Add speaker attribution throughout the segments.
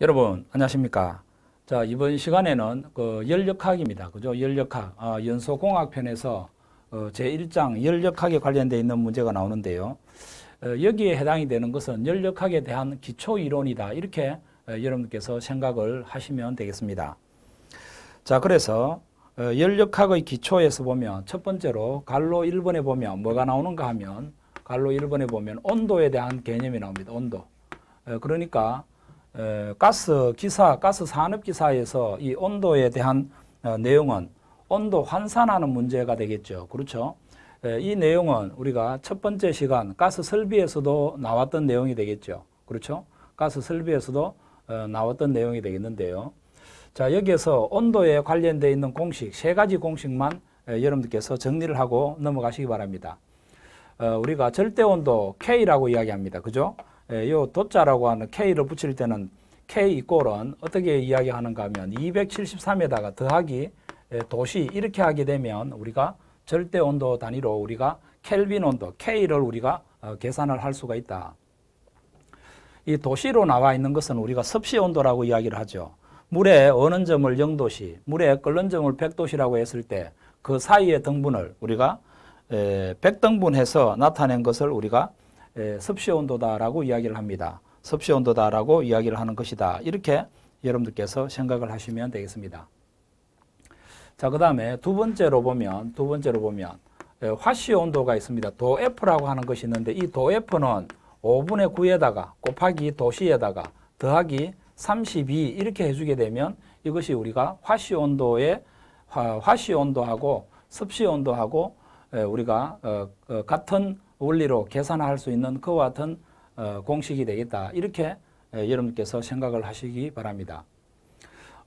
Speaker 1: 여러분 안녕하십니까? 자 이번 시간에는 그 열역학입니다. 그죠? 열역학 아, 연소공학 편에서 어, 제 1장 열역학에 관련되 어 있는 문제가 나오는데요. 어, 여기에 해당이 되는 것은 열역학에 대한 기초 이론이다. 이렇게 어, 여러분께서 생각을 하시면 되겠습니다. 자 그래서 열역학의 어, 기초에서 보면 첫 번째로 갈로 1번에 보면 뭐가 나오는가 하면 갈로 1번에 보면 온도에 대한 개념이 나옵니다. 온도. 어, 그러니까 가스 기사, 가스 산업 기사에서 이 온도에 대한 어, 내용은 온도 환산하는 문제가 되겠죠. 그렇죠? 이 내용은 우리가 첫 번째 시간 가스 설비에서도 나왔던 내용이 되겠죠. 그렇죠? 가스 설비에서도 어, 나왔던 내용이 되겠는데요. 자, 여기에서 온도에 관련되어 있는 공식, 세 가지 공식만 여러분들께서 정리를 하고 넘어가시기 바랍니다. 어, 우리가 절대 온도 K라고 이야기합니다. 그죠? 이 예, 도자라고 하는 K를 붙일 때는 K 이꼴은 어떻게 이야기하는가 하면 273에다가 더하기 예, 도시 이렇게 하게 되면 우리가 절대 온도 단위로 우리가 켈빈 온도 K를 우리가 어, 계산을 할 수가 있다. 이 도시로 나와 있는 것은 우리가 섭씨 온도라고 이야기를 하죠. 물에 어는 점을 0도시, 물에 끓는 점을 100도시라고 했을 때 그 사이의 등분을 우리가 100등분해서 나타낸 것을 우리가 예, 섭씨 온도다라고 이야기를 합니다. 섭씨 온도다라고 이야기를 하는 것이다. 이렇게 여러분들께서 생각을 하시면 되겠습니다. 자, 그 다음에 두 번째로 보면, 두 번째로 보면, 예, 화씨 온도가 있습니다. 도 F라고 하는 것이 있는데, 이 도 F는 5분의 9에다가 곱하기 도시에다가 더하기 32 이렇게 해주게 되면 이것이 우리가 화씨 온도의 화씨 온도하고 습시 온도하고 예, 우리가 어, 어, 같은 원리로 계산할 수 있는 그와 같은 어, 공식이 되겠다. 이렇게 예, 여러분께서 생각을 하시기 바랍니다.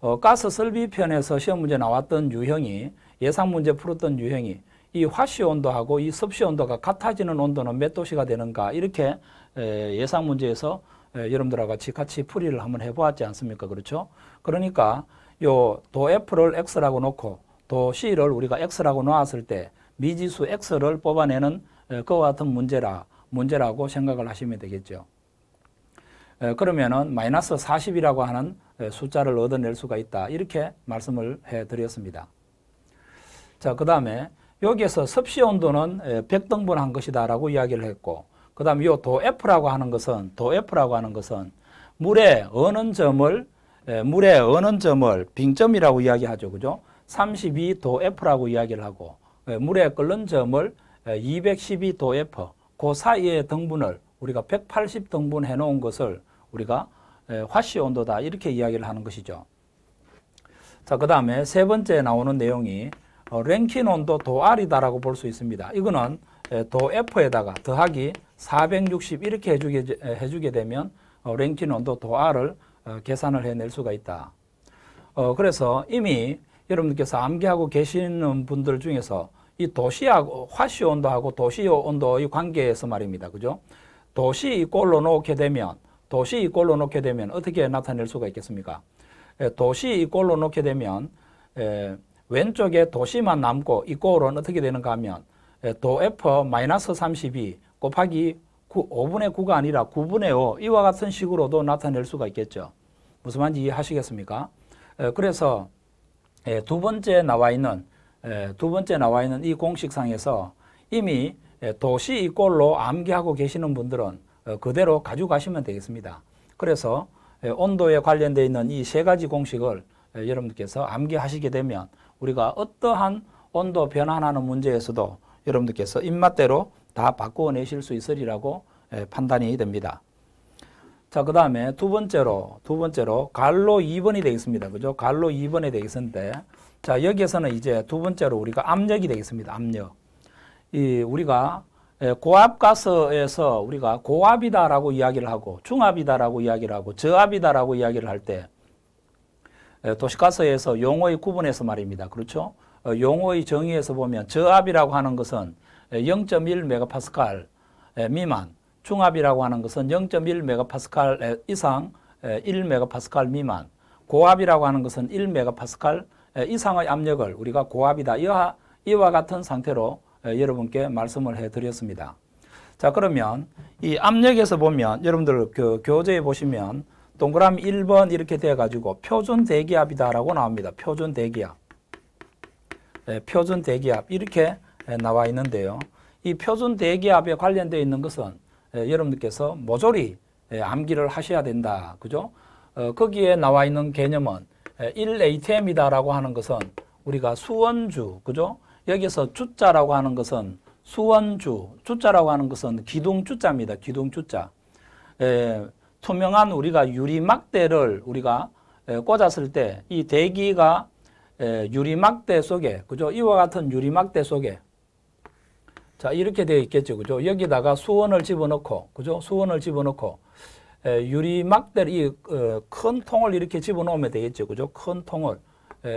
Speaker 1: 어, 가스 설비편에서 시험 문제 나왔던 유형이 예상 문제 풀었던 유형이 이 화씨 온도하고 이 섭씨 온도가 같아지는 온도는 몇 도씨가 되는가 이렇게 예, 예상 문제에서 예, 여러분들하고 같이 같이 풀이를 한번 해보았지 않습니까? 그렇죠? 그러니까 요 도 F를 X라고 놓고 도 C를 우리가 X라고 놓았을 때 미지수 X를 뽑아내는 그와 같은 문제라 문제라고 생각을 하시면 되겠죠. 그러면은 마이너스 40이라고 하는 숫자를 얻어낼 수가 있다. 이렇게 말씀을 해 드렸습니다. 자, 그 다음에 여기에서 섭씨 온도는 100등분한 것이다라고 이야기를 했고, 그 다음에 요도 F라고 하는 것은, 도 F라고 하는 것은 물에 어는 점을, 물에 어는 점을 빙점이라고 이야기하죠. 그죠? 32도 F라고 이야기를 하고, 물에 끓는 점을 212도에퍼 그 사이의 등분을 우리가 180등분 해놓은 것을 우리가 화씨 온도다 이렇게 이야기를 하는 것이죠. 자, 그 다음에 세 번째 나오는 내용이 어, 랭킨 온도 도알이다라고 볼 수 있습니다. 이거는 도 F에다가 더하기 460 이렇게 해주게, 해주게 되면 어, 랭킨 온도 도알을 어, 계산을 해낼 수가 있다. 그래서 이미 여러분께서 암기하고 계시는 분들 중에서 이 도시하고 화씨 온도하고 도시 온도의 관계에서 말입니다. 그죠? 도시 이꼴로 놓게 되면 도시 이꼴로 놓게 되면 어떻게 나타낼 수가 있겠습니까? 예, 도시 이꼴로 놓게 되면 예, 왼쪽에 도시만 남고 이꼴은 어떻게 되는가 하면 예, 도 F 마이너스 32 곱하기 9, 5분의 9가 아니라 9분의 5 이와 같은 식으로도 나타낼 수가 있겠죠. 무슨 말인지 이해하시겠습니까? 그래서 두 번째 나와 있는 예, 두 번째 나와 있는 이 공식상에서 이미 예, 도시 이꼴로 암기하고 계시는 분들은 어, 그대로 가져가시면 되겠습니다. 그래서 예, 온도에 관련되어 있는 이 세 가지 공식을 여러분들께서 암기하시게 되면 우리가 어떠한 온도 변환하는 문제에서도 여러분들께서 입맛대로 다바꿔 내실 수 있으리라고 판단이 됩니다. 자, 그 다음에 두 번째로, 두 번째로 갈로 2번이 되겠습니다. 그죠? 갈로 2번이 되겠는데 자, 여기에서는 이제 두 번째로 우리가 압력이 되겠습니다. 압력. 이 우리가 예, 고압 가스에서 우리가 고압이다라고 이야기를 하고 중압이다라고 이야기를 하고 저압이다라고 이야기를 할때 예, 도시가스에서 용어의 구분에서 말입니다. 그렇죠? 어, 용어의 정의에서 보면 저압이라고 하는 것은 0.1메가파스칼 예, 미만, 중압이라고 하는 것은 0.1메가파스칼 이상 1메가파스칼 미만, 고압이라고 하는 것은 1메가파스칼 이상의 압력을 우리가 고압이다. 이와, 이와 같은 상태로 여러분께 말씀을 해드렸습니다. 자 그러면 이 압력에서 보면 여러분들 그 교재에 보시면 동그라미 1번 이렇게 돼가지고 표준 대기압이다라고 나옵니다. 표준 대기압. 네, 표준 대기압 이렇게 나와 있는데요. 이 표준 대기압에 관련되어 있는 것은 여러분들께서 모조리 암기를 하셔야 된다. 그죠? 어, 거기에 나와 있는 개념은 1 예, ATM이다라고 하는 것은 우리가 수원주, 그죠? 여기서 주자라고 하는 것은 수원주, 주자라고 하는 것은 기둥주자입니다. 기둥주자. 에, 예, 투명한 우리가 유리막대를 우리가 에, 예, 꽂았을 때 이 대기가 에, 유리막대 속에, 그죠? 이와 같은 유리막대 속에 자 이렇게 되어 있겠죠, 그죠? 여기다가 수원을 집어넣고, 그죠? 수원을 집어넣고 유리막대를 이큰 어, 통을 이렇게 집어넣으면 되겠죠. 그죠? 큰 통을.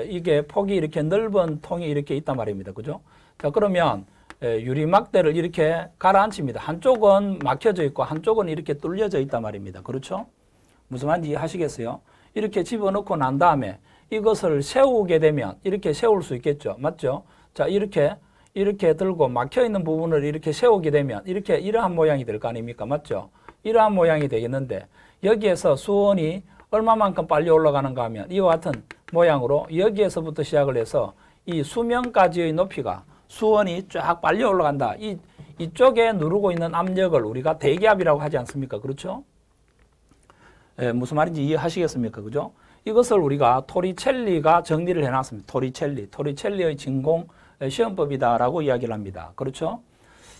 Speaker 1: 이게 폭이 이렇게 넓은 통이 이렇게 있단 말입니다. 그죠? 자, 그러면 유리막대를 이렇게 가라앉힙니다. 한쪽은 막혀져 있고 한쪽은 이렇게 뚫려져 있단 말입니다. 그렇죠? 무슨 말인지 하시겠어요? 이렇게 집어넣고 난 다음에 이것을 세우게 되면 이렇게 세울 수 있겠죠. 맞죠? 자, 이렇게 이렇게 들고 막혀 있는 부분을 이렇게 세우게 되면 이렇게 이러한 모양이 될 거 아닙니까? 맞죠? 이러한 모양이 되겠는데 여기에서 수온이 얼마만큼 빨리 올라가는가 하면 이와 같은 모양으로 여기에서부터 시작을 해서 이 수면까지의 높이가 수온이 쫙 빨리 올라간다. 이, 이쪽에 누르고 있는 압력을 우리가 대기압이라고 하지 않습니까? 그렇죠? 예, 무슨 말인지 이해하시겠습니까? 그죠? 이것을 우리가 토리첼리가 정리를 해놨습니다. 토리첼리, 토리첼리의 진공 예, 시험법이다라고 이야기를 합니다. 그렇죠?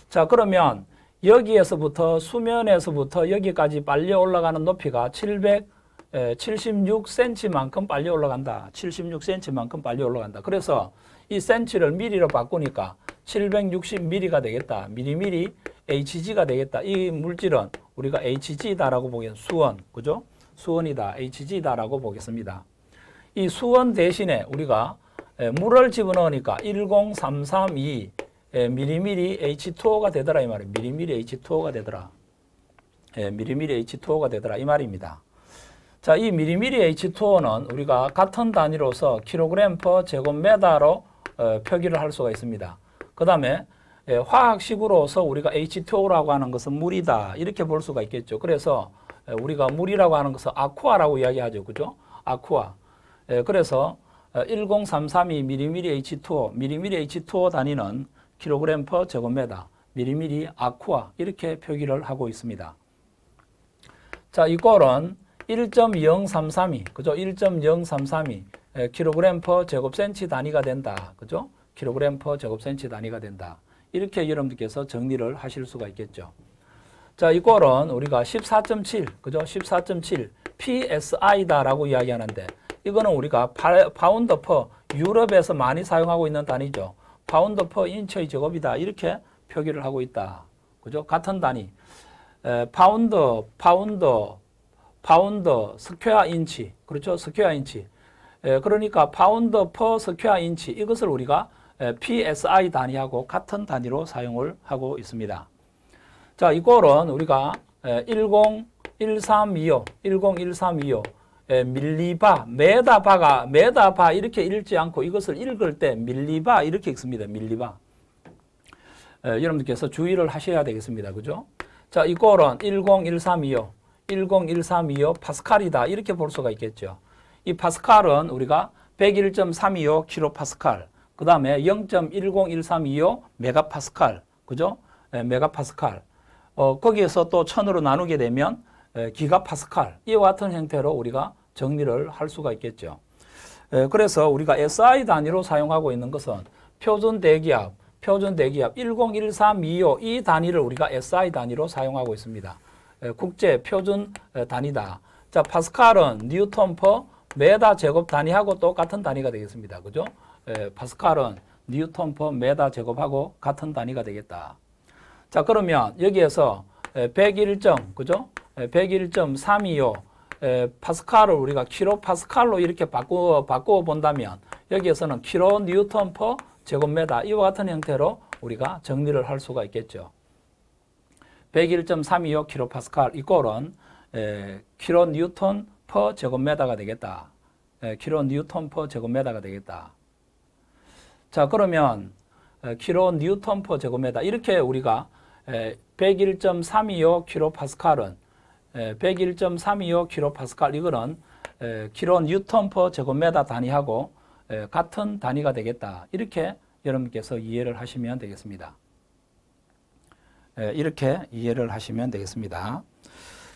Speaker 1: 자, 그러면 여기에서부터 수면에서부터 여기까지 빨려 올라가는 높이가 776cm만큼 빨려 올라간다. 76cm만큼 빨려 올라간다. 그래서 이 센치를 미리로 바꾸니까 760mm가 되겠다. 미리미리 HG가 되겠다. 이 물질은 우리가 HG다라고 보겠습 수원, 그죠? 수원이다, HG다라고 보겠습니다. 이 수원 대신에 우리가 물을 집어넣으니까 10332 예, 미리미리 H2O가 되더라 이 말이에요. 미리미리 H2O가 되더라. 예, 미리미리 H2O가 되더라 이 말입니다. 자, 이 미리미리 H2O는 우리가 같은 단위로서 킬로그램 퍼 제곱미터로 어, 표기를 할 수가 있습니다. 그 다음에 예, 화학식으로서 우리가 H2O라고 하는 것은 물이다 이렇게 볼 수가 있겠죠. 그래서 예, 우리가 물이라고 하는 것은 아쿠아라고 이야기하죠. 그죠? 아쿠아. 예, 그래서 1 0 3 3이 미리미리 H2O, 미리미리 H2O 단위는 킬로그램 퍼제곱메다 미리미리 아쿠아 이렇게 표기를 하고 있습니다. 자, 이 꼴은 1.0332, 그죠? 1.0332 kg 제곱센치 단위가 된다. 그죠? kg 제곱센치 단위가 된다. 이렇게 여러분들께서 정리를 하실 수가 있겠죠. 자, 이 꼴은 우리가 14.7, 그죠? 14.7 PSI다라고 이야기하는데 이거는 우리가 파운드 퍼 유럽에서 많이 사용하고 있는 단위죠. 파운드 퍼 인처의 제곱이다. 이렇게 표기를 하고 있다. 그죠? 같은 단위. 에, 파운드, 파운드, 파운드, 스퀘어 인치. 그렇죠? 스퀘어 인치. 에, 그러니까 파운드 퍼 스퀘어 인치. 이것을 우리가 에, PSI 단위하고 같은 단위로 사용을 하고 있습니다. 자, 이 꼴은 우리가 101325, 101325 에, 밀리바, 메다바가 메다바 이렇게 읽지 않고 이것을 읽을 때 밀리바 이렇게 읽습니다. 밀리바. 에, 여러분께서 들 주의를 하셔야 되겠습니다. 그죠? 자, 이골은 101325, 101325 파스칼이다. 이렇게 볼 수가 있겠죠. 이 파스칼은 우리가 101.325 킬로파스칼, 그 다음에 0.101325 메가파스칼, 그죠? 메가파스칼. 어, 거기에서 또 천으로 나누게 되면 기가 파스칼 이와 같은 형태로 우리가 정리를 할 수가 있겠죠. 그래서 우리가 SI 단위로 사용하고 있는 것은 표준 대기압, 표준 대기압 101325 이 단위를 우리가 SI 단위로 사용하고 있습니다. 국제 표준 단위다. 자, 파스칼은 뉴턴 퍼 메다 제곱 단위하고 똑같은 단위가 되겠습니다. 그죠? 파스칼은 뉴턴 퍼 메다 제곱하고 같은 단위가 되겠다. 자, 그러면 여기에서 101점, 그죠? 101.325 파스칼을 우리가 키로 파스칼로 이렇게 바꾸어, 바꾸어 본다면 여기에서는 키로 뉴턴 퍼제곱메다 이와 같은 형태로 우리가 정리를 할 수가 있겠죠. 101.325키로파스칼 이꼴은 키로 뉴턴 퍼제곱메다가 되겠다. 키로 뉴턴 퍼제곱메다가 되겠다. 자 그러면 키로 뉴턴 퍼제곱메다 이렇게 우리가 101.325 킬로파스칼은 101.325 킬로파스칼 이거는 킬로 뉴턴 퍼 제곱미터 단위하고 같은 단위가 되겠다. 이렇게 여러분께서 이해를 하시면 되겠습니다. 이렇게 이해를 하시면 되겠습니다.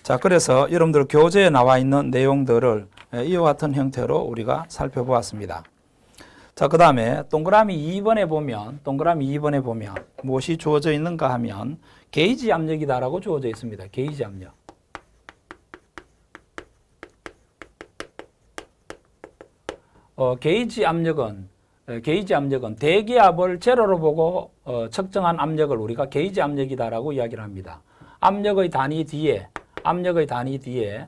Speaker 1: 자, 그래서 여러분들 교재에 나와 있는 내용들을 이와 같은 형태로 우리가 살펴보았습니다. 자, 그 다음에 동그라미 2번에 보면, 동그라미 2번에 보면 무엇이 주어져 있는가 하면 게이지 압력이다라고 주어져 있습니다. 게이지 압력. 어, 게이지 압력은 게이지 압력은 대기압을 제로로 보고 어, 측정한 압력을 우리가 게이지 압력이다라고 이야기를 합니다. 압력의 단위 뒤에 압력의 단위 뒤에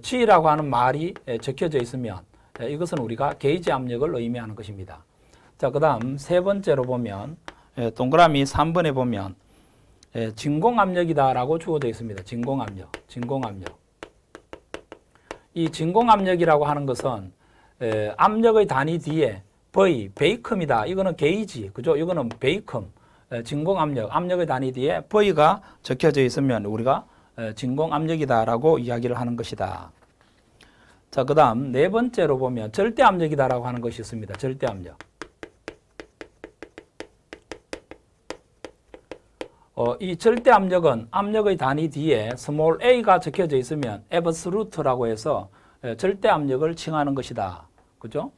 Speaker 1: 취라고 하는 말이 적혀져 있으면 이것은 우리가 게이지 압력을 의미하는 것입니다. 자, 그 다음 세 번째로 보면 동그라미 3번에 보면 진공압력이다라고 주어져 있습니다. 진공압력, 진공압력. 이 진공압력이라고 하는 것은 에, 압력의 단위 뒤에 베이, 베이컴이다. 이거는 게이지, 그죠? 이거는 베이컴, 진공압력, 압력의 단위 뒤에 베이가 적혀져 있으면 우리가 진공압력이다라고 이야기를 하는 것이다. 자, 그 다음 네 번째로 보면 절대압력이다라고 하는 것이 있습니다. 절대압력. 어, 이 절대 압력은 압력의 단위 뒤에 small a가 적혀져 있으면 absolute라고 해서 절대 압력을 칭하는 것이다. 그죠?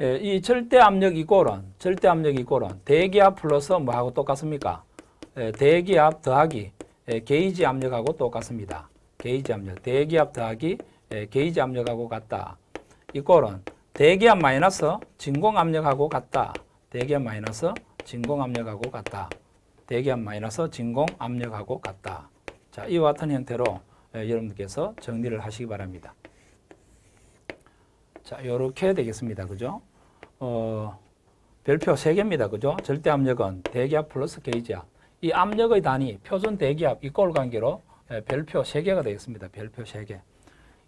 Speaker 1: 예, 이 절대 압력 이꼴은 절대 압력 이꼴은 대기압 플러스 뭐하고 똑같습니까? 예, 대기압 더하기 예, 게이지 압력하고 똑같습니다. 게이지 압력, 대기압 더하기 예, 게이지 압력하고 같다. 이꼴은 대기압 마이너스 진공 압력하고 같다. 대기압 마이너스 진공 압력하고 같다. 대기압 마이너스 진공 압력하고 같다. 자, 이와 같은 형태로 예, 여러분께서 정리를 하시기 바랍니다. 자, 요렇게 되겠습니다. 그죠? 어, 별표 3개입니다. 그죠? 절대 압력은 대기압 플러스 게이지압. 이 압력의 단위, 표준 대기압 이 꼴 관계로 예, 별표 3개가 되겠습니다. 별표 3개.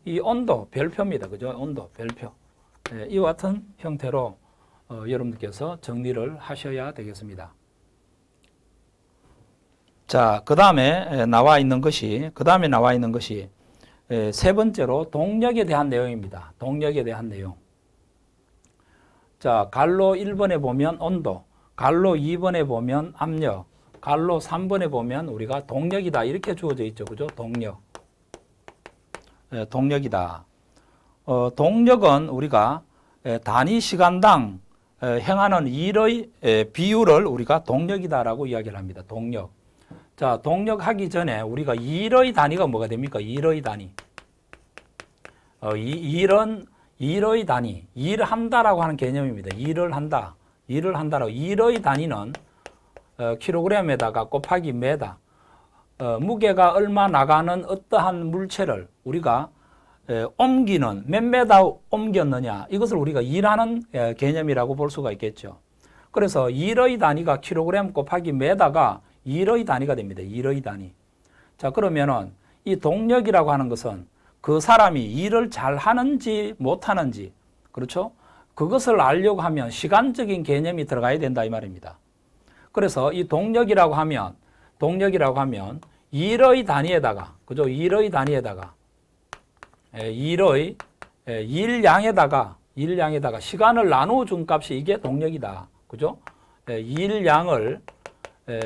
Speaker 1: 이 온도, 별표입니다. 그죠? 온도, 별표. 예, 이와 같은 형태로 어, 여러분들께서 정리를 하셔야 되겠습니다. 자, 그 다음에 예, 나와 있는 것이, 그 다음에 나와 있는 것이 예, 세 번째로 동력에 대한 내용입니다. 동력에 대한 내용. 자, 갈로 1번에 보면 온도, 갈로 2번에 보면 압력, 갈로 3번에 보면 우리가 동력이다 이렇게 주어져 있죠. 그죠? 동력. 예, 동력이다. 어, 동력은 우리가 예, 단위 시간당 예, 행하는 일의 비율을 우리가 동력이다라고 이야기를 합니다. 동력. 자, 동력하기 전에 우리가 1의 단위가 뭐가 됩니까? 1의 단위. 어, 이, 일은 1의 단위. 일한다라고 하는 개념입니다. 1을 한다. 1을 한다라고. 일의 단위는 어, 킬로그램에다가 곱하기 메다. 어, 무게가 얼마 나가는 어떠한 물체를 우리가 에, 옮기는 몇 메다 옮겼느냐. 이것을 우리가 일하는 개념이라고 볼 수가 있겠죠. 그래서 1의 단위가 킬로그램 곱하기 메다가 1의 단위가 됩니다. 1의 단위. 자, 그러면은 이 동력이라고 하는 것은 그 사람이 일을 잘 하는지 못하는지, 그렇죠? 그것을 알려고 하면 시간적인 개념이 들어가야 된다 이 말입니다. 그래서 이 동력이라고 하면, 동력이라고 하면 1의 단위에다가, 그죠? 1의 단위에다가, 1의 예, 예, 일량에다가, 일량에다가 시간을 나누어 준 값이 이게 동력이다. 그죠? 예, 일량을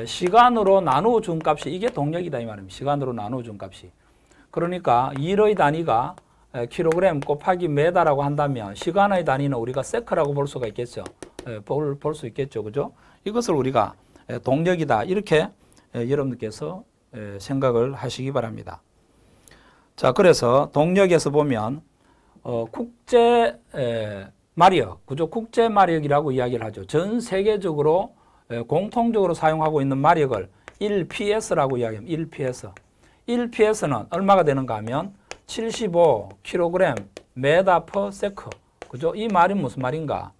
Speaker 1: 시간으로 나누어준 값이 이게 동력이다 이 말입니다. 시간으로 나누어준 값이. 그러니까 일의 단위가 킬로그램 곱하기 메다라고 한다면 시간의 단위는 우리가 세크라고 볼 수가 있겠죠. 볼 수 있겠죠. 그죠? 이것을 우리가 동력이다 이렇게 여러분께서 들 생각을 하시기 바랍니다. 자 그래서 동력에서 보면 어, 국제 마력, 그죠? 국제 마력이라고 이야기를 하죠. 전 세계적으로 공통적으로 사용하고 있는 마력을 1PS라고 이야기합니다. 1PS. 1PS는 얼마가 되는가 하면 75kg 메다 퍼 세크. 그죠? 이 말이 무슨 말인가?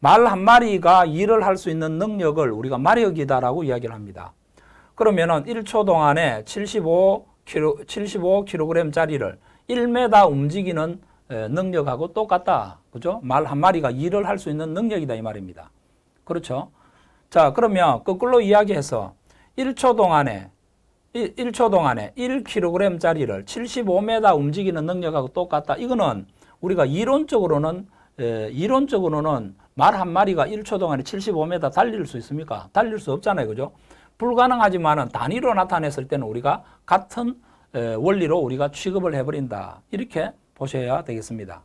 Speaker 1: 말 한 마리가 일을 할 수 있는 능력을 우리가 마력이다라고 이야기를 합니다. 그러면은 1초 동안에 75kg, 75kg짜리를 1m 움직이는 능력하고 똑같다. 그죠? 말 한 마리가 일을 할 수 있는 능력이다 이 말입니다. 그렇죠? 자, 그러면 거꾸로 이야기해서 1초 동안에 1, 초 동안에 1kg짜리를 75m 움직이는 능력하고 똑같다. 이거는 우리가 이론적으로는 에, 이론적으로는 말 한 마리가 1초 동안에 75m 달릴 수 있습니까? 달릴 수 없잖아요. 그죠? 불가능하지만 단위로 나타냈을 때는 우리가 같은 에, 원리로 우리가 취급을 해버린다. 이렇게 보셔야 되겠습니다.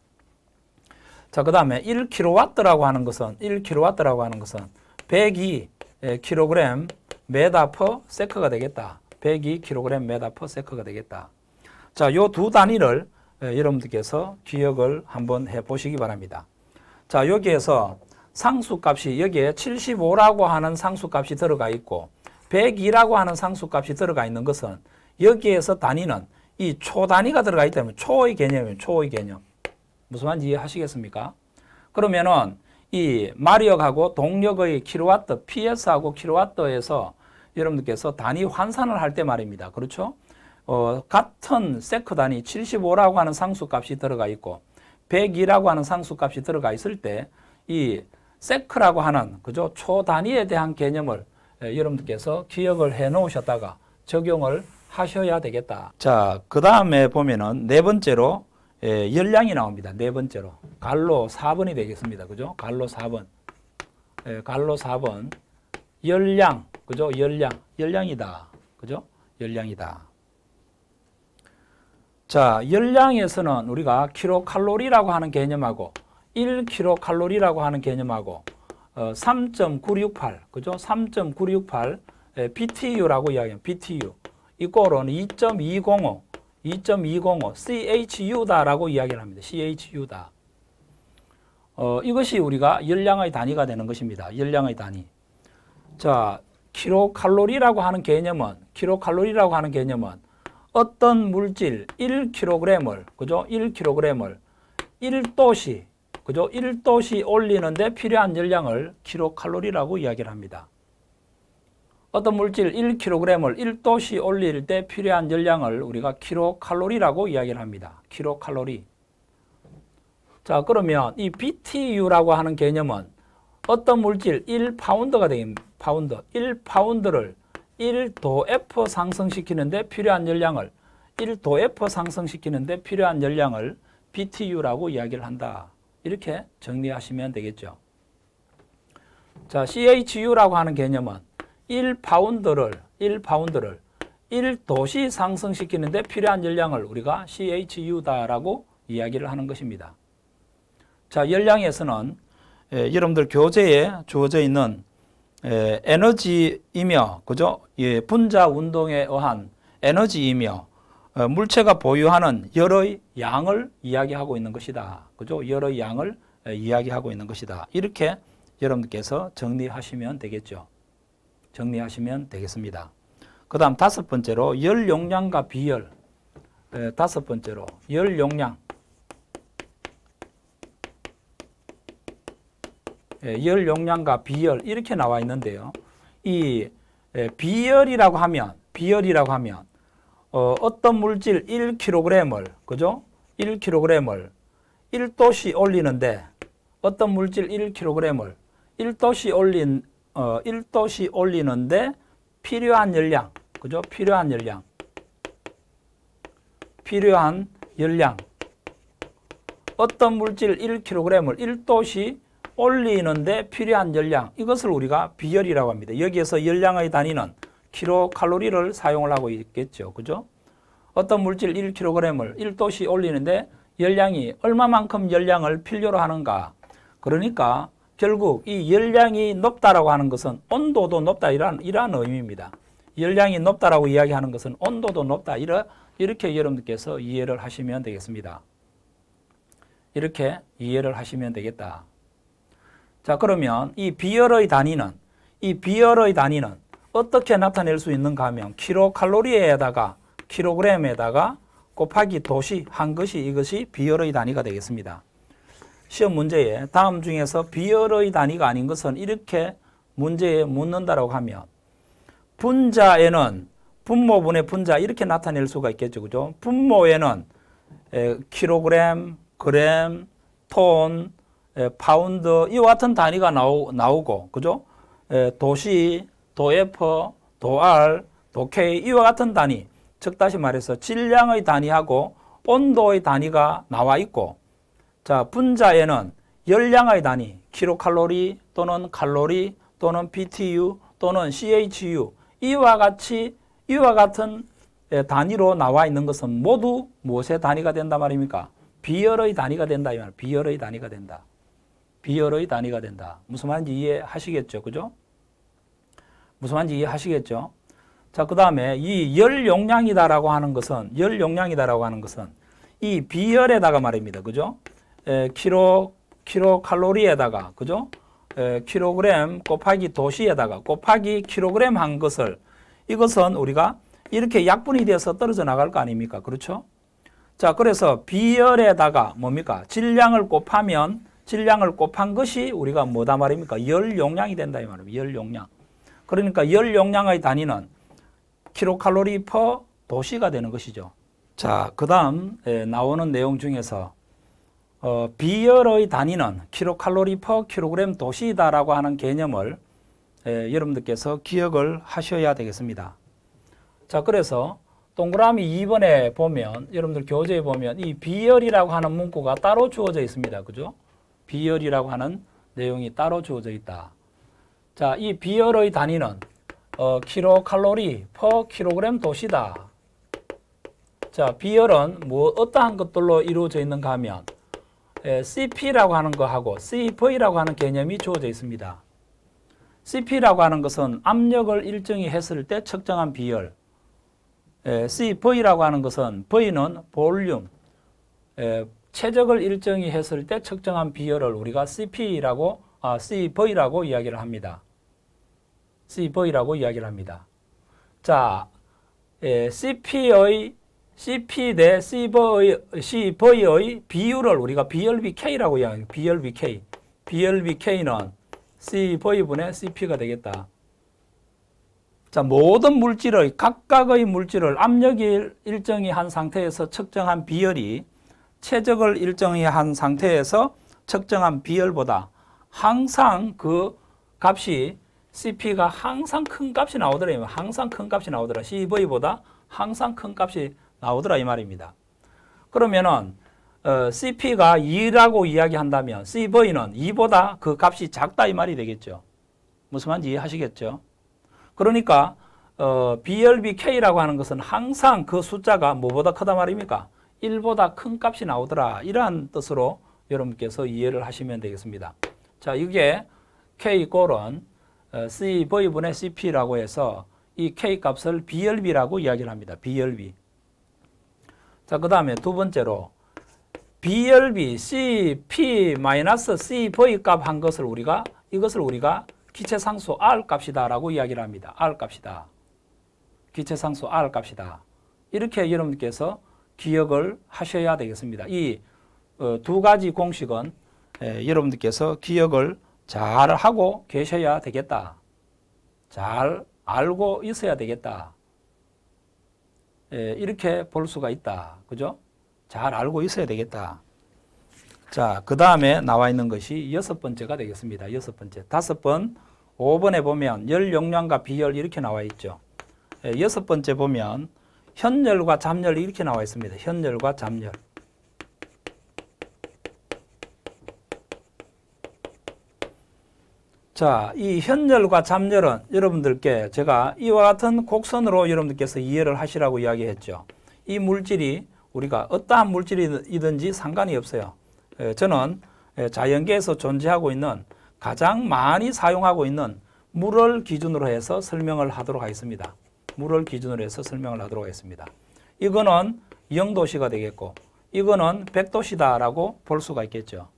Speaker 1: 자, 그 다음에 1kW라고 하는 것은 1kW라고 하는 것은 102kg 예, 메다 퍼 세크가 되겠다. 102kg 메다 퍼 세크가 되겠다. 자, 요 두 단위를 예, 여러분들께서 기억을 한번 해 보시기 바랍니다. 자, 여기에서 상수값이 여기에 75라고 하는 상수값이 들어가 있고 102라고 하는 상수값이 들어가 있는 것은 여기에서 단위는 이 초단위가 들어가 있다면 초의 개념이에요. 초의 개념. 무슨 말인지 이해하시겠습니까? 그러면은 이 마력하고 동력의 킬로와트, PS하고 킬로와트에서 여러분들께서 단위 환산을 할 때 말입니다. 그렇죠? 어, 같은 세크 단위 75라고 하는 상수값이 들어가 있고 102라고 하는 상수값이 들어가 있을 때 이 세크라고 하는 그죠? 초단위에 대한 개념을 여러분들께서 기억을 해 놓으셨다가 적용을 하셔야 되겠다. 자, 그 다음에 보면은 네 번째로 예, 열량이 나옵니다. 네 번째로. 갈로 4번이 되겠습니다. 그죠? 갈로 4번. 예, 갈로 4번. 열량. 그죠? 열량. 열량이다. 그죠? 열량이다. 자, 열량에서는 우리가 킬로칼로리라고 하는 개념하고 1킬로칼로리라고 하는 개념하고 어, 3.968, 그죠? 3.968 BTU라고 이야기하면 BTU 이꼴은 2.205 2.205 CHU다라고 이야기를 합니다. CHU다. 어, 이것이 우리가 열량의 단위가 되는 것입니다. 열량의 단위. 자, 킬로칼로리라고 하는 개념은 킬로칼로리라고 하는 개념은 어떤 물질 1kg을 그죠? 1kg을 1도시 그죠? 1도시 올리는데 필요한 열량을 킬로칼로리라고 이야기를 합니다. 어떤 물질 1kg을 1도씨 올릴 때 필요한 열량을 우리가 킬로칼로리라고 이야기를 합니다. 킬로칼로리. 자, 그러면 이 BTU라고 하는 개념은 어떤 물질 1파운드가 됩니 파운드. 1파운드를 1도 F 상승시키는데 필요한 열량을 1도 F 상승시키는데 필요한 열량을 BTU라고 이야기를 한다. 이렇게 정리하시면 되겠죠. 자, CHU라고 하는 개념은 1파운드를 1파운드를 1도시 상승시키는데 필요한 열량을 우리가 CHU다라고 이야기를 하는 것입니다. 자, 열량에서는 예, 여러분들 교재에 주어져 있는 예, 에너지이며 그죠? 예, 분자 운동에 의한 에너지이며 어, 물체가 보유하는 열의 양을 이야기하고 있는 것이다. 그죠? 열의 양을 이야기하고 있는 것이다. 이렇게 여러분께서 정리하시면 되겠죠. 정리하시면 되겠습니다. 그 다음 다섯 번째로 열 용량과 비열 에, 예, 다섯 번째로 열 용량 에, 예, 열 용량과 비열 이렇게 나와 있는데요. 이 에, 예, 비열이라고 하면 비열이라고 하면 어, 어떤 물질 1kg을 그죠? 1kg을 1도씨 올리는데 어떤 물질 1kg을 1도씨 올린 1도씨 어, 올리는데 필요한 열량, 그죠? 필요한 열량. 필요한 열량. 어떤 물질 1kg을 1도씨 올리는데 필요한 열량. 이것을 우리가 비열이라고 합니다. 여기에서 열량의 단위는 킬로칼로를 사용을 하고 있겠죠. 그죠? 어떤 물질 1kg을 1도씨 올리는데 열량이 얼마만큼 열량을 필요로 하는가. 그러니까 결국 이 열량이 높다라고 하는 것은 온도도 높다 이러한, 이러한 의미입니다. 열량이 높다라고 이야기하는 것은 온도도 높다 이러, 이렇게 여러분들께서 이해를 하시면 되겠습니다. 이렇게 이해를 하시면 되겠다. 자 그러면 이 비열의 단위는 이 비열의 단위는 어떻게 나타낼 수 있는가 하면 킬로칼로리에다가 킬로그램에다가 곱하기 도시 한 것이 이것이 비열의 단위가 되겠습니다. 시험 문제에 다음 중에서 비열의 단위가 아닌 것은 이렇게 문제에 묻는다라고 하면 분자에는 분모분의 분자 이렇게 나타낼 수가 있겠죠. 그죠? 분모에는 에, 킬로그램, 그램, 톤, 에, 파운드 이와 같은 단위가 나오, 나오고 그죠? 에, 도시, 도F, 도R, 도K 이와 같은 단위 즉 다시 말해서 질량의 단위하고 온도의 단위가 나와 있고 자, 분자에는 열량의 단위, 킬로칼로리 또는 칼로리 또는 BTU 또는 CHU 이와 같이 이와 같은 예, 단위로 나와 있는 것은 모두 무엇의 단위가 된다 말입니까? 비열의 단위가 된다 이 말. 비열의 단위가 된다. 비열의 단위가 된다. 무슨 말인지 이해하시겠죠, 그죠? 무슨 말인지 이해하시겠죠? 자, 그 다음에 이 열 용량이다라고 하는 것은 열 용량이다라고 하는 것은 이 비열에다가 말입니다, 그죠? 에, 키로 키로 칼로리에다가 그죠? 에, 킬로그램 곱하기 도시에다가 곱하기 킬로그램 한 것을 이것은 우리가 이렇게 약분이 돼서 떨어져 나갈 거 아닙니까? 그렇죠? 자, 그래서 비열에다가 뭡니까? 질량을 곱하면 질량을 곱한 것이 우리가 뭐다 말입니까? 열 용량이 된다 이 말입니다. 열 용량. 그러니까 열 용량의 단위는 킬로칼로리 퍼 도시가 되는 것이죠. 자, 그다음 나오는 내용 중에서 어, 비열의 단위는 킬로칼로리 퍼 킬로그램 도시다라고 이 하는 개념을 예, 여러분들께서 기억을 하셔야 되겠습니다. 자, 그래서 동그라미 2번에 보면 여러분들 교재에 보면 이 비열이라고 하는 문구가 따로 주어져 있습니다. 그죠? 비열이라고 하는 내용이 따로 주어져 있다. 자, 이 비열의 단위는 어, 킬로칼로리 퍼 킬로그램 도시다. 자, 비열은 뭐 어떠한 것들로 이루어져 있는가 하면 예, CP라고 하는 거하고 CV라고 하는 개념이 주어져 있습니다. CP라고 하는 것은 압력을 일정히 했을 때 측정한 비열, 예, CV라고 하는 것은 V는 볼륨, 예, 최적을 일정히 했을 때 측정한 비열을 우리가 CP라고 아, CV라고 이야기를 합니다. CV라고 이야기를 합니다. 자, CP의 CP 대 C버의, C버의 비율을 우리가 BLBK라고 해요 BLBK. BLBK는 C버의분의 CP가 되겠다. 자, 모든 물질의 각각의 물질을 압력이 일정히 한 상태에서 측정한 비열이 최적을 일정히 한 상태에서 측정한 비열보다 항상 그 값이 CP가 항상 큰 값이 나오더래요. 항상 큰 값이 나오더라. CV보다 항상 큰 값이 나오더라 이 말입니다. 그러면은 어, CP가 2라고 이야기한다면 CV는 2보다 그 값이 작다 이 말이 되겠죠. 무슨 말인지 이해하시겠죠? 그러니까 어, BLBK라고 하는 것은 항상 그 숫자가 뭐보다 크다 말입니까? 1보다 큰 값이 나오더라. 이러한 뜻으로 여러분께서 이해를 하시면 되겠습니다. 자, 이게 K꼴은 CV분의 어, CP라고 해서 이 K값을 BLB라고 이야기를 합니다. BLB. 자, 그 다음에 두 번째로 B열비 CP-CV 값 한 것을 우리가 이것을 우리가 기체상수 R 값이다라고 이야기를 합니다. R 값이다. 기체상수 R 값이다. 이렇게 여러분께서 기억을 하셔야 되겠습니다. 이두 어, 가지 공식은 예, 여러분들께서 기억을 잘 하고 계셔야 되겠다. 잘 알고 있어야 되겠다. 예, 이렇게 볼 수가 있다. 그죠? 잘 알고 있어야 되겠다. 자, 그 다음에 나와 있는 것이 여섯 번째가 되겠습니다. 여섯 번째. 다섯 번, 5번에 보면 열 용량과 비열 이렇게 나와 있죠. 예, 여섯 번째 보면 현열과 잠열 이렇게 나와 있습니다. 현열과 잠열. 자, 이 현열과 잠열은 여러분들께 제가 이와 같은 곡선으로 여러분들께서 이해를 하시라고 이야기했죠. 이 물질이 우리가 어떠한 물질이든지 상관이 없어요. 저는 자연계에서 존재하고 있는 가장 많이 사용하고 있는 물을 기준으로 해서 설명을 하도록 하겠습니다. 물을 기준으로 해서 설명을 하도록 하겠습니다. 이거는 0도시가 되겠고 이거는 100도시다라고 볼 수가 있겠죠.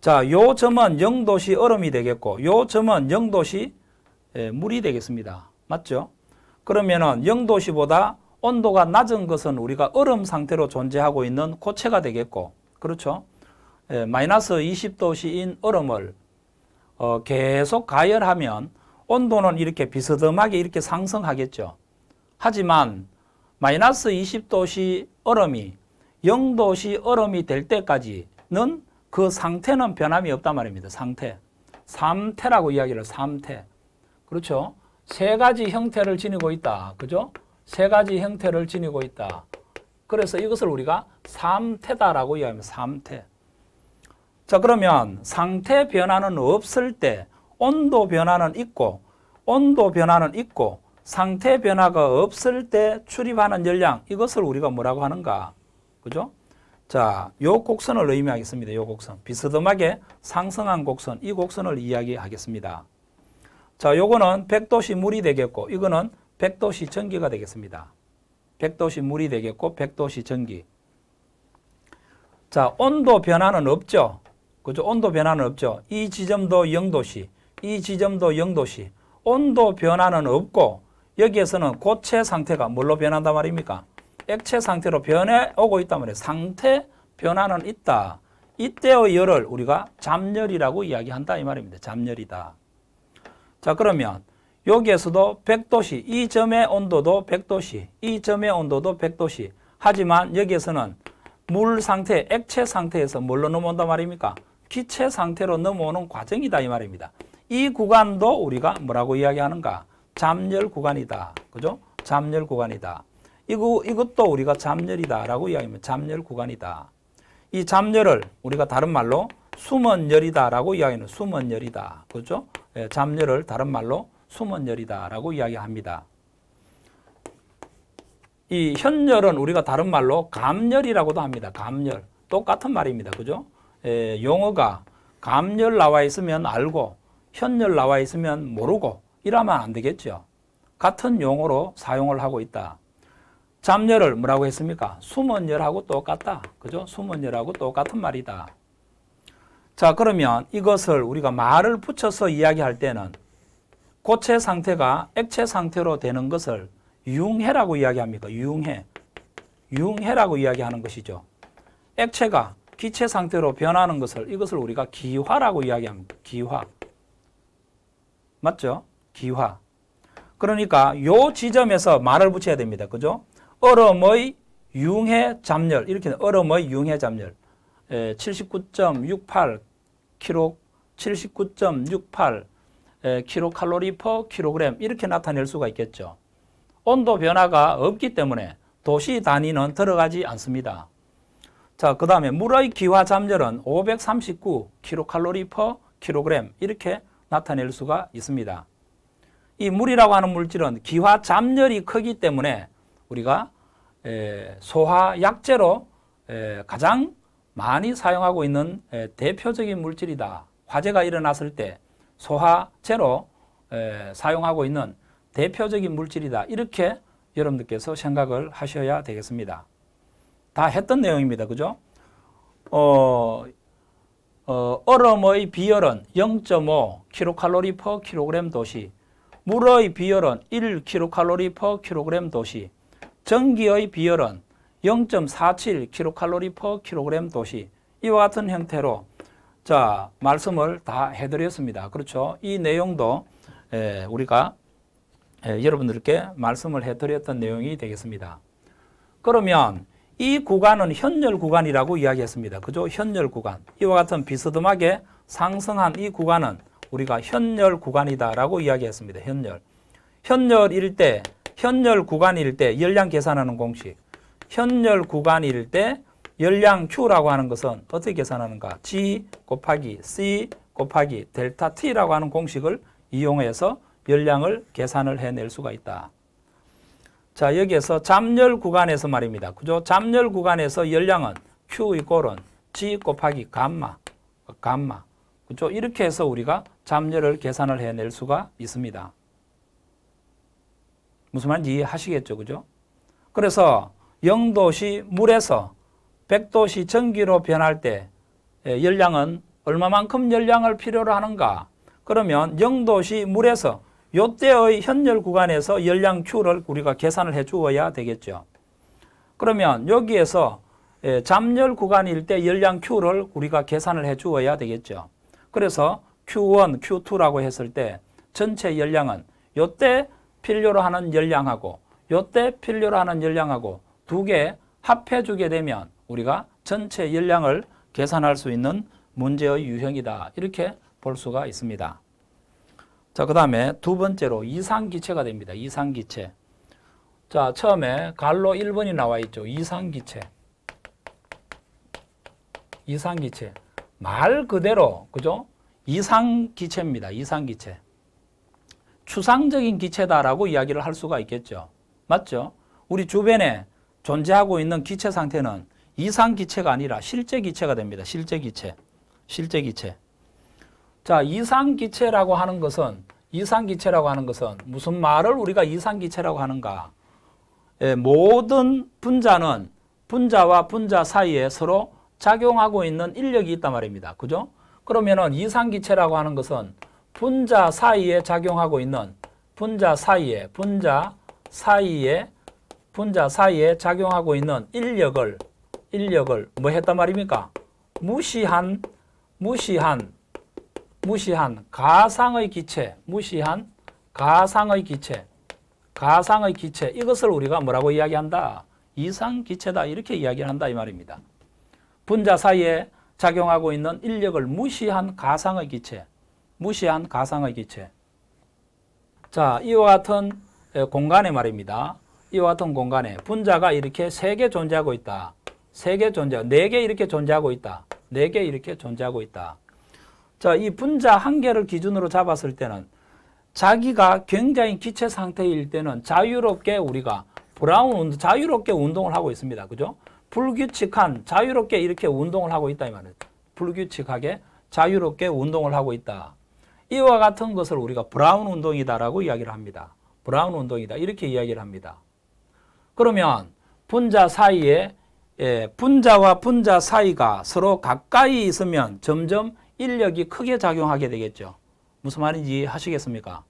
Speaker 1: 자, 요 점은 0도시 얼음이 되겠고 요 점은 0도시 예, 물이 되겠습니다. 맞죠? 그러면은 0도시보다 온도가 낮은 것은 우리가 얼음 상태로 존재하고 있는 고체가 되겠고 그렇죠? 예, 마이너스 2 0도시인 얼음을 어, 계속 가열하면 온도는 이렇게 비스듬하게 이렇게 상승하겠죠. 하지만 마이너스 2 0도시 얼음이 0도시 얼음이 될 때까지는 그 상태는 변함이 없단 말입니다. 상태. 삼태라고 이야기를 삼태. 그렇죠? 세 가지 형태를 지니고 있다. 그죠? 세 가지 형태를 지니고 있다. 그래서 이것을 우리가 삼태다라고 이야기합니다. 삼태. 자 그러면 상태 변화는 없을 때 온도 변화는 있고 온도 변화는 있고 상태 변화가 없을 때 출입하는 열량 이것을 우리가 뭐라고 하는가? 그죠? 자, 요 곡선을 의미하겠습니다. 요 곡선. 비스듬하게 상승한 곡선, 이 곡선을 이야기하겠습니다. 자, 요거는 100도씨 물이 되겠고, 이거는 100도씨 전기가 되겠습니다. 100도씨 물이 되겠고, 100도씨 전기. 자, 온도 변화는 없죠. 그죠? 온도 변화는 없죠. 이 지점도 0도씨, 이 지점도 0도씨. 온도 변화는 없고, 여기에서는 고체 상태가 뭘로 변한단 말입니까? 액체 상태로 변해 오고 있단 말 상태 변화는 있다. 이때의 열을 우리가 잠열이라고 이야기한다 이 말입니다. 잠열이다. 자 그러면 여기에서도 100도씨, 이 점의 온도도 100도씨, 이 점의 온도도 100도씨. 하지만 여기에서는 물 상태, 액체 상태에서 뭘로 넘어온단 말입니까? 기체 상태로 넘어오는 과정이다 이 말입니다. 이 구간도 우리가 뭐라고 이야기하는가? 잠열 구간이다. 그죠? 잠열 구간이다. 이거, 이것도 우리가 잠열이다라고 이야기하면 잠열 구간이다. 이 잠열을 우리가 다른 말로 수먼열이다라고 이야기하는 수먼열이다. 그죠? 예, 잠열을 다른 말로 수먼열이다라고 이야기합니다. 이 현열은 우리가 다른 말로 감열이라고도 합니다. 감열. 똑같은 말입니다. 그죠? 예, 용어가 감열 나와 있으면 알고 현열 나와 있으면 모르고 이러면 안 되겠죠. 같은 용어로 사용을 하고 있다. 잡열을 뭐라고 했습니까? 숨은 열하고 똑같다. 그죠? 숨은 열하고 똑같은 말이다. 자, 그러면 이것을 우리가 말을 붙여서 이야기할 때는 고체 상태가 액체 상태로 되는 것을 융해라고 이야기합니까? 융해. 융해라고 이야기하는 것이죠. 액체가 기체 상태로 변하는 것을 이것을 우리가 기화라고 이야기합니다. 기화. 맞죠? 기화. 그러니까 요 지점에서 말을 붙여야 됩니다. 그죠? 얼음의 융해 잠열 이렇게 얼음의 융해 잠열79.68 예, 킬로 79.68 예, 킬로칼로리 퍼 킬로그램 이렇게 나타낼 수가 있겠죠. 온도 변화가 없기 때문에 도시 단위는 들어가지 않습니다. 자, 그 다음에 물의 기화 잠열은 539 킬로칼로리 퍼 킬로그램 이렇게 나타낼 수가 있습니다. 이 물이라고 하는 물질은 기화 잠열이 크기 때문에 우리가 소화 약재로 가장 많이 사용하고 있는 대표적인 물질이다. 화재가 일어났을 때 소화제로 사용하고 있는 대표적인 물질이다. 이렇게 여러분들께서 생각을 하셔야 되겠습니다. 다 했던 내용입니다. 그죠? 어, 어, 얼음의 비열은 0.5 킬로칼로리 퍼 도시, 물의 비열은 1 킬로칼로리 퍼 도시, 전기의 비열은 0.47 킬로칼로리 퍼 킬로그램 도시 이와 같은 형태로 자 말씀을 다 해드렸습니다. 그렇죠? 이 내용도 에, 우리가 에, 여러분들께 말씀을 해드렸던 내용이 되겠습니다. 그러면 이 구간은 현열 구간이라고 이야기했습니다. 그죠? 현열 구간. 이와 같은 비스듬하게 상승한 이 구간은 우리가 현열 구간이다라고 이야기했습니다. 현열. 현열일 때 현열 구간일 때 열량 계산하는 공식. 현열 구간일 때 열량 Q라고 하는 것은 어떻게 계산하는가? G 곱하기 C 곱하기 델타 T라고 하는 공식을 이용해서 열량을 계산을 해낼 수가 있다. 자, 여기에서 잠열 구간에서 말입니다. 그죠? 잠열 구간에서 열량은 Q 이꼴은 G 곱하기 감마, 어, 감마. 그죠? 이렇게 해서 우리가 잠열을 계산을 해낼 수가 있습니다. 무슨 말인지 이해하시겠죠. 그죠? 그래서 0도시 물에서 100도시 전기로 변할 때 예, 열량은 얼마만큼 열량을 필요로 하는가? 그러면 0도시 물에서 요때의 현열 구간에서 열량 Q를 우리가 계산을 해 주어야 되겠죠. 그러면 여기에서 예, 잠열 구간일 때 열량 Q를 우리가 계산을 해 주어야 되겠죠. 그래서 Q1, Q2라고 했을 때 전체 열량은 요때 필요로 하는 열량하고 요때 필요로 하는 열량하고 두 개 합해주게 되면 우리가 전체 열량을 계산할 수 있는 문제의 유형이다. 이렇게 볼 수가 있습니다. 자, 그 다음에 두 번째로 이상기체가 됩니다. 이상기체. 자, 처음에 갈로 1번이 나와 있죠. 이상기체. 이상기체. 말 그대로, 그죠? 이상기체입니다. 이상기체. 추상적인 기체다라고 이야기를 할 수가 있겠죠. 맞죠? 우리 주변에 존재하고 있는 기체 상태는 이상 기체가 아니라 실제 기체가 됩니다. 실제 기체. 실제 기체. 자, 이상 기체라고 하는 것은 이상 기체라고 하는 것은 무슨 말을 우리가 이상 기체라고 하는가? 예, 모든 분자는 분자와 분자 사이에 서로 작용하고 있는 인력이 있단 말입니다. 그죠? 그러면은 이상 기체라고 하는 것은 분자 사이에 작용하고 있는 분자 사이에 분자 사이에 분자 사이에 작용하고 있는 인력을 인력을 뭐 했단 말입니까? 무시한 무시한 무시한 가상의 기체 무시한 가상의 기체 가상의 기체 이것을 우리가 뭐라고 이야기한다? 이상 기체다 이렇게 이야기한다 이 말입니다. 분자 사이에 작용하고 있는 인력을 무시한 가상의 기체 무시한 가상의 기체. 자, 이와 같은 공간에 말입니다. 이와 같은 공간에 분자가 이렇게 세 개 존재하고 있다. 세 개 존재, 네 개 이렇게 존재하고 있다. 네 개 이렇게 존재하고 있다. 자, 이 분자 한 개를 기준으로 잡았을 때는 자기가 굉장히 기체 상태일 때는 자유롭게 우리가 브라운 운동, 자유롭게 운동을 하고 있습니다. 그죠? 불규칙한 자유롭게 이렇게 운동을 하고 있다 이말이 불규칙하게 자유롭게 운동을 하고 있다. 이와 같은 것을 우리가 브라운 운동이다라고 이야기를 합니다. 브라운 운동이다 이렇게 이야기를 합니다. 그러면 분자 사이에 예, 분자와 분자 사이가 서로 가까이 있으면 점점 인력이 크게 작용하게 되겠죠. 무슨 말인지 하시겠습니까?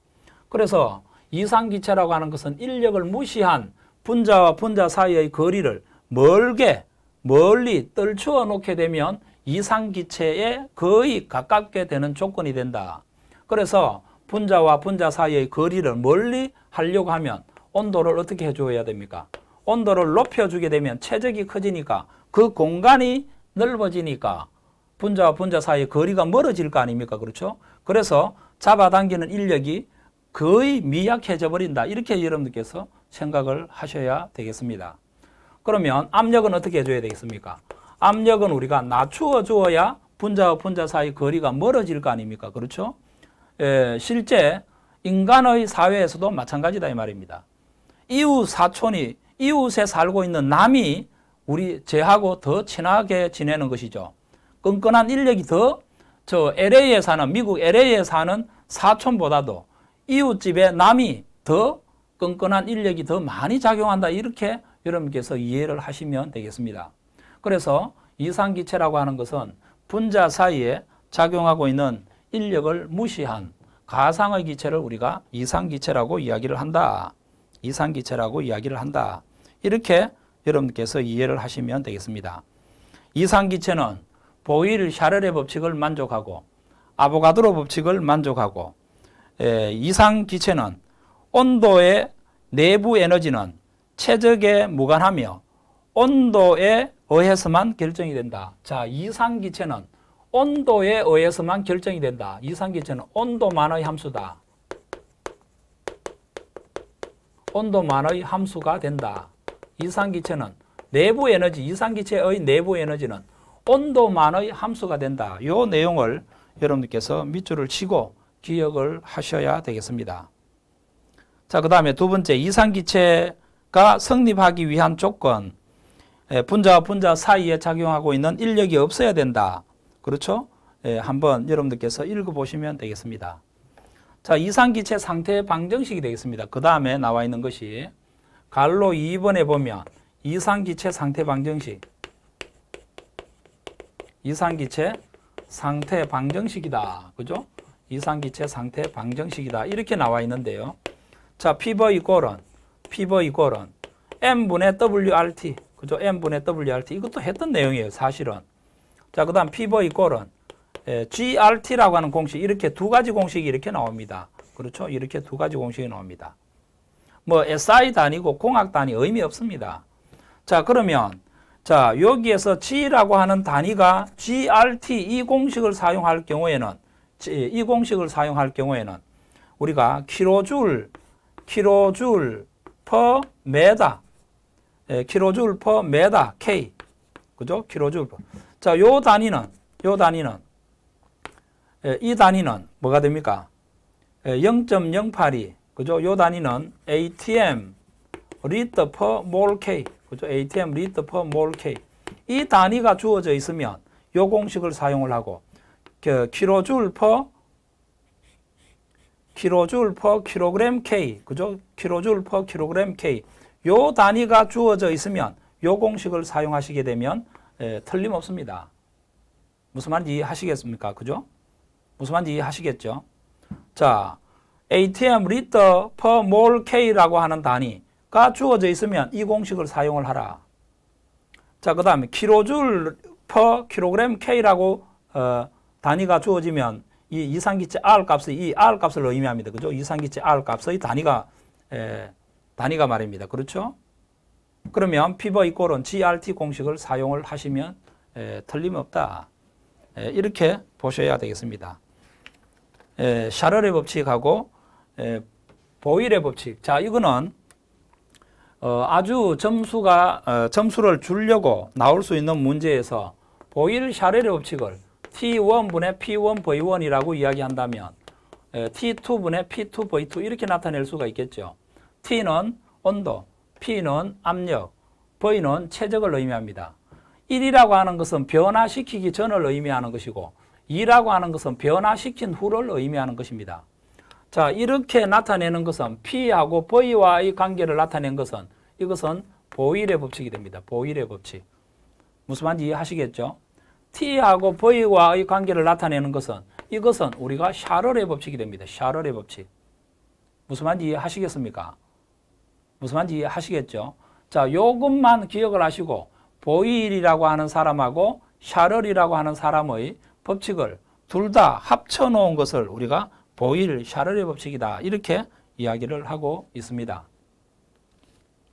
Speaker 1: 그래서 이상기체라고 하는 것은 인력을 무시한 분자와 분자 사이의 거리를 멀게 멀리 떨쳐 놓게 되면 이상기체에 거의 가깝게 되는 조건이 된다. 그래서 분자와 분자 사이의 거리를 멀리 하려고 하면 온도를 어떻게 해줘야 됩니까? 온도를 높여주게 되면 체적이 커지니까 그 공간이 넓어지니까 분자와 분자 사이의 거리가 멀어질 거 아닙니까? 그렇죠? 그래서 잡아당기는 인력이 거의 미약해져 버린다. 이렇게 여러분들께서 생각을 하셔야 되겠습니다. 그러면 압력은 어떻게 해줘야 되겠습니까? 압력은 우리가 낮추어 주어야 분자와 분자 사이 거리가 멀어질 거 아닙니까? 그렇죠? 예, 실제 인간의 사회에서도 마찬가지다 이 말입니다. 이웃 사촌이 이웃에 살고 있는 남이 우리 제하고 더 친하게 지내는 것이죠. 끈끈한 인력이 더 저 LA에 사는 미국 LA에 사는 사촌보다도 이웃집에 남이 더 끈끈한 인력이 더 많이 작용한다 이렇게 여러분께서 이해를 하시면 되겠습니다. 그래서 이상기체라고 하는 것은 분자 사이에 작용하고 있는 인력을 무시한 가상의 기체를 우리가 이상기체라고 이야기를 한다. 이상기체라고 이야기를 한다. 이렇게 여러분께서 이해를 하시면 되겠습니다. 이상기체는 보일 샤를의 법칙을 만족하고 아보가드로 법칙을 만족하고 에, 예, 이상기체는 온도의 내부 에너지는 체적에 무관하며 온도에 의해서만 결정이 된다. 자, 이상기체는 온도에 의해서만 결정이 된다. 이상기체는 온도만의 함수다. 온도만의 함수가 된다. 이상기체는 내부 에너지, 이상기체의 내부 에너지는 온도만의 함수가 된다. 이 내용을 여러분들께서 밑줄을 치고 기억을 하셔야 되겠습니다. 자, 그 다음에 두 번째 이상기체가 성립하기 위한 조건 예, 분자와 분자 사이에 작용하고 있는 인력이 없어야 된다. 그렇죠? 예, 한번 여러분들께서 읽어보시면 되겠습니다. 자, 이상기체 상태 방정식이 되겠습니다. 그 다음에 나와 있는 것이 갈로 2번에 보면 이상기체 상태 방정식 이상기체 상태 방정식이다. 그죠? 이상기체 상태 방정식이다. 이렇게 나와 있는데요. 자, 피버 이꼴은 피버 이꼴은 m분의 wrt 그죠? m분의 wrt 이것도 했던 내용이에요. 사실은 자, 그 다음 피버 이꼴은 예, GRT라고 하는 공식 이렇게 두 가지 공식이 이렇게 나옵니다. 그렇죠? 이렇게 두 가지 공식이 나옵니다. 뭐 SI 단위고 공학 단위 의미 없습니다. 자, 그러면 자, 여기에서 G라고 하는 단위가 GRT 이 공식을 사용할 경우에는 이 공식을 사용할 경우에는 우리가 킬로줄 킬로줄 퍼 메다 예, 킬로줄 퍼 메다 K 그죠? 킬로줄 퍼 자, 요 단위는, 요 단위는, 예, 이 단위는 뭐가 됩니까? 예, 0.082, 그죠? 요 단위는 ATM 리터 p e K, 그죠? ATM 리터 p e K. 이 단위가 주어져 있으면 요 공식을 사용을 하고, 그, 킬로줄 p e 로줄 p 킬로그램 K, 그죠? 킬로줄 p 킬로그램 K. 요 단위가 주어져 있으면 요 공식을 사용하시게 되면 에, 예, 틀림없습니다. 무슨 말인지 이해하시겠습니까? 그죠? 무슨 말인지 이해하시겠죠? 자, ATM 리터 p 몰 K라고 하는 단위가 주어져 있으면 이 공식을 사용을 하라. 자, 그 다음에 킬로줄 p 킬로그램 K라고 어, 단위가 주어지면 이 이상기체 R 값이 이 R 값을 의미합니다. 그죠? 이상기체 R 값의 단위가 에, 예, 단위가 말입니다. 그렇죠? 그러면 피버 이꼴은 GRT 공식을 사용을 하시면 에, 틀림없다. 에, 이렇게 보셔야 되겠습니다. 에, 샤를의 법칙하고 보일의 법칙. 자, 이거는 어, 아주 점수가 어, 점수를 주려고 나올 수 있는 문제에서 보일 샤렐의 법칙을 T1분의 P1 V1이라고 이야기한다면 에, T2분의 P2 V2 이렇게 나타낼 수가 있겠죠. T는 온도, P는 압력, V는 체적을 의미합니다. 1이라고 하는 것은 변화시키기 전을 의미하는 것이고 2라고 하는 것은 변화시킨 후를 의미하는 것입니다. 자 이렇게 나타내는 것은 P하고 V와의 관계를 나타낸 것은 이것은 보일의 법칙이 됩니다. 보일의 법칙. 무슨 말인지 이해하시겠죠? T하고 V와의 관계를 나타내는 것은 이것은 우리가 샤를의 법칙이 됩니다. 샤를의 법칙. 무슨 말인지 이해하시겠습니까? 무슨 말인지 이해하시겠죠? 자, 요것만 기억을 하시고 보일이라고 하는 사람하고 샤를이라고 하는 사람의 법칙을 둘 다 합쳐 놓은 것을 우리가 보일 샤를의 법칙이다. 이렇게 이야기를 하고 있습니다.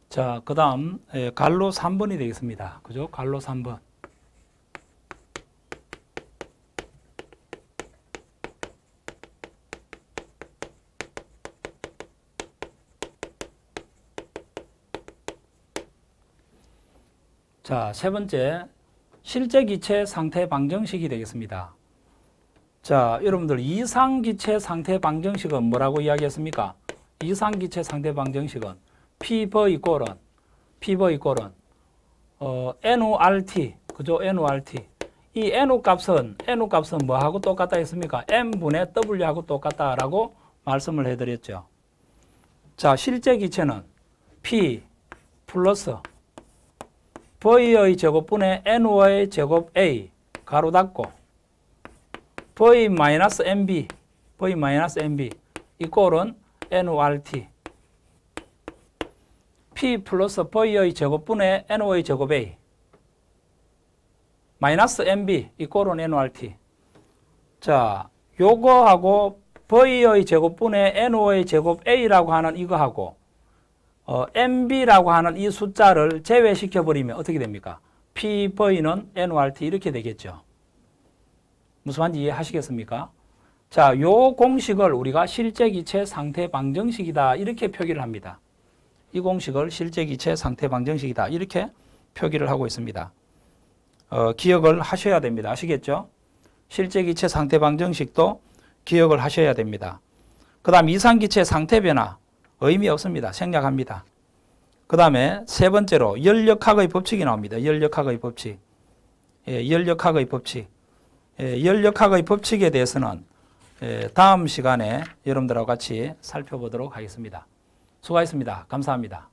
Speaker 1: 자, 그다음 예, 갈로 3번이 되겠습니다. 그죠? 갈로 3번. 자, 세 번째 실제 기체 상태 방정식이 되겠습니다. 자, 여러분들 이상 기체 상태 방정식은 뭐라고 이야기했습니까? 이상 기체 상태 방정식은 피버 이꼴은 피버 이꼴은 어, NORT 그죠? NORT 이 NO 값은 NO 값은 뭐하고 똑같다 했습니까? M 분의 W하고 똑같다라고 말씀을 해드렸죠. 자, 실제 기체는 P 플러스 V의 제곱분의 N의 제곱 A 가로 닫고 V MB V MB 이꼴은 n r t P 플러스 V의 제곱분의 NO의 제곱 A 마이너스 MB 이꼴은 n r t 자 요거하고 V의 제곱분의 NO의 제곱 A라고 하는 이거하고 어, MB라고 하는 이 숫자를 제외시켜 버리면 어떻게 됩니까? P 버이는 n r t 이렇게 되겠죠. 무슨 말인지 이해하시겠습니까? 자, 요 공식을 우리가 실제 기체 상태 방정식이다 이렇게 표기를 합니다. 이 공식을 실제 기체 상태 방정식이다 이렇게 표기를 하고 있습니다. 어, 기억을 하셔야 됩니다. 아시겠죠? 실제 기체 상태 방정식도 기억을 하셔야 됩니다. 그 다음 이상기체 상태 변화 의미 없습니다. 생략합니다. 그 다음에 세 번째로 열역학의 법칙이 나옵니다. 열역학의 법칙. 예, 열역학의 법칙. 예, 열역학의 법칙에 대해서는 예, 다음 시간에 여러분들하고 같이 살펴보도록 하겠습니다. 수고하셨습니다. 감사합니다.